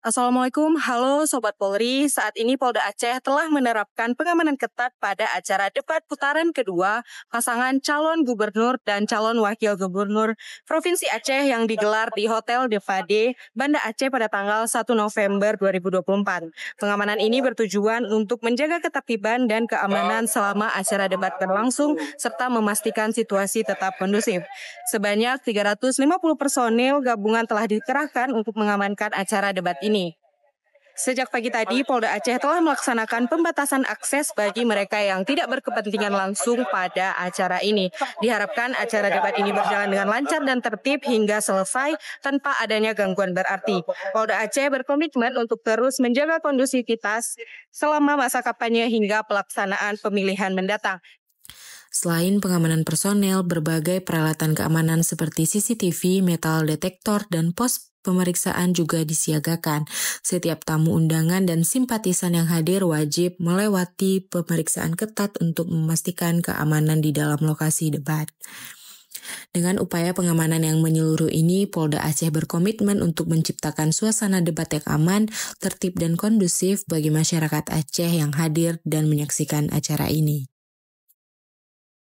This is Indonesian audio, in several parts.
Assalamualaikum, halo Sobat Polri. Saat ini Polda Aceh telah menerapkan pengamanan ketat pada acara debat putaran kedua pasangan calon gubernur dan calon wakil gubernur Provinsi Aceh yang digelar di Hotel Devade, Banda Aceh pada tanggal 1 November 2024. Pengamanan ini bertujuan untuk menjaga ketertiban dan keamanan selama acara debat berlangsung serta memastikan situasi tetap kondusif. Sebanyak 350 personil gabungan telah dikerahkan untuk mengamankan acara debat ini ini. Sejak pagi tadi, Polda Aceh telah melaksanakan pembatasan akses bagi mereka yang tidak berkepentingan langsung pada acara ini. Diharapkan acara debat ini berjalan dengan lancar dan tertib hingga selesai tanpa adanya gangguan berarti. Polda Aceh berkomitmen untuk terus menjaga kondusivitas selama masa kampanye hingga pelaksanaan pemilihan mendatang. Selain pengamanan personel, berbagai peralatan keamanan seperti CCTV, metal detektor, dan pos pemeriksaan juga disiagakan. Setiap tamu undangan dan simpatisan yang hadir wajib melewati pemeriksaan ketat untuk memastikan keamanan di dalam lokasi debat. Dengan upaya pengamanan yang menyeluruh ini, Polda Aceh berkomitmen untuk menciptakan suasana debat yang aman, tertib dan kondusif bagi masyarakat Aceh yang hadir dan menyaksikan acara ini.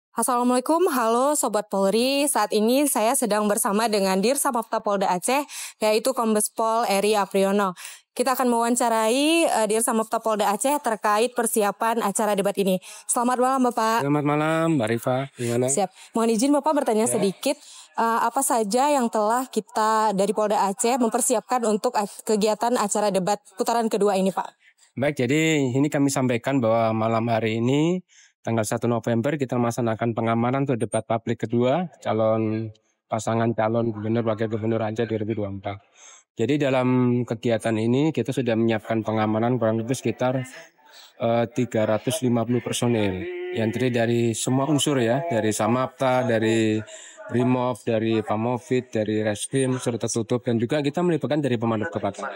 Assalamualaikum, halo Sobat Polri. Saat ini saya sedang bersama dengan Dir Dirsapapta Polda Aceh, yaitu Kombes Pol Eri Apriono. Kita akan mewawancarai uh, eh, Dirsapapta Polda Aceh terkait persiapan acara debat ini. Selamat malam Bapak. Selamat malam Mbak Rifa, gimana? Siap. Mohon izin Bapak bertanya ya. sedikit, uh, apa saja yang telah kita dari Polda Aceh mempersiapkan untuk kegiatan acara debat putaran kedua ini Pak? Baik, jadi ini kami sampaikan bahwa malam hari ini tanggal 1 November kita melaksanakan pengamanan untuk debat publik kedua calon pasangan calon gubernur wakil gubernur Aceh 2024. Jadi dalam kegiatan ini kita sudah menyiapkan pengamanan kurang lebih sekitar eh, uh, 350 personil yang terdiri dari semua unsur ya, dari Samapta, dari Rimov, dari Pamovit, dari Reskrim serta tutup dan juga kita melibatkan dari pemandu kebakaran.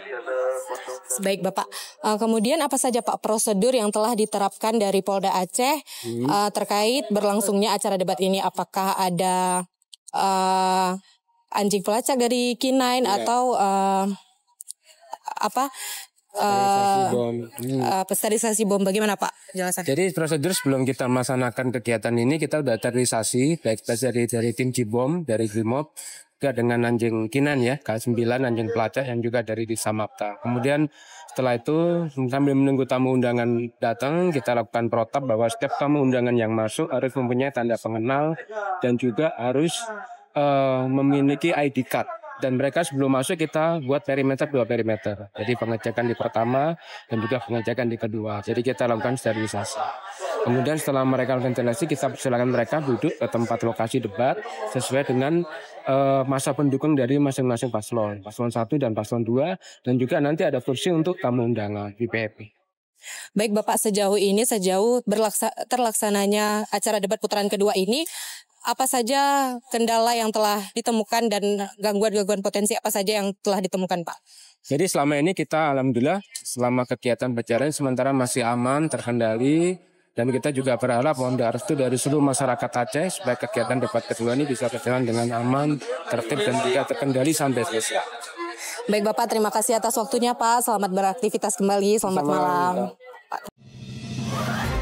Baik Bapak. Uh, kemudian apa saja Pak prosedur yang telah diterapkan dari Polda Aceh hmm. uh, terkait berlangsungnya acara debat ini? Apakah ada uh, anjing pelacak dari Kinain yeah. atau uh, apa Uh, bom. Hmm. Uh, pesterisasi bom bagaimana Pak jelasan? Jadi prosedur sebelum kita melaksanakan kegiatan ini kita sudah sterilisasi baik dari dari tim Cibom dari Grimob juga dengan anjing Kinan ya, K9 anjing pelacak yang juga dari di Samapta. Kemudian setelah itu sambil menunggu tamu undangan datang, kita lakukan protap bahwa setiap tamu undangan yang masuk harus mempunyai tanda pengenal dan juga harus uh, memiliki ID card dan mereka sebelum masuk kita buat perimeter dua perimeter. Jadi pengecekan di pertama dan juga pengecekan di kedua. Jadi kita lakukan sterilisasi. Kemudian setelah mereka ventilasi, kita persilakan mereka duduk ke tempat lokasi debat sesuai dengan uh, masa pendukung dari masing-masing paslon. Paslon 1 dan paslon 2 dan juga nanti ada kursi untuk tamu undangan di PHP. Baik Bapak, sejauh ini, sejauh berlaksa, terlaksananya acara debat putaran kedua ini, apa saja kendala yang telah ditemukan dan gangguan-gangguan potensi apa saja yang telah ditemukan Pak? Jadi selama ini kita alhamdulillah selama kegiatan pacaran sementara masih aman, terkendali, dan kita juga berharap mohon restu dari seluruh masyarakat Aceh supaya kegiatan debat kedua ini bisa berjalan dengan aman, tertib dan juga terkendali sampai selesai. Baik Bapak, terima kasih atas waktunya Pak. Selamat beraktivitas kembali. Selamat Selamat malam. malam.